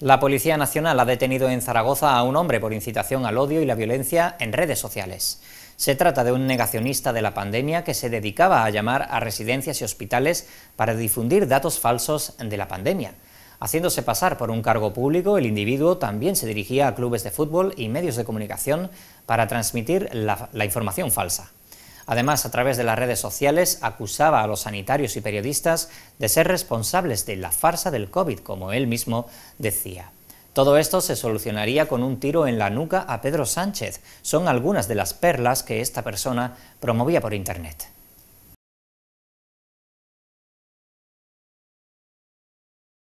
La Policía Nacional ha detenido en Zaragoza a un hombre por incitación al odio y la violencia en redes sociales. Se trata de un negacionista de la pandemia que se dedicaba a llamar a residencias y hospitales para difundir datos falsos de la pandemia. Haciéndose pasar por un cargo público, el individuo también se dirigía a clubes de fútbol y medios de comunicación para transmitir la, información falsa. Además, a través de las redes sociales acusaba a los sanitarios y periodistas de ser responsables de la farsa del COVID, como él mismo decía. Todo esto se solucionaría con un tiro en la nuca a Pedro Sánchez. Son algunas de las perlas que esta persona promovía por Internet.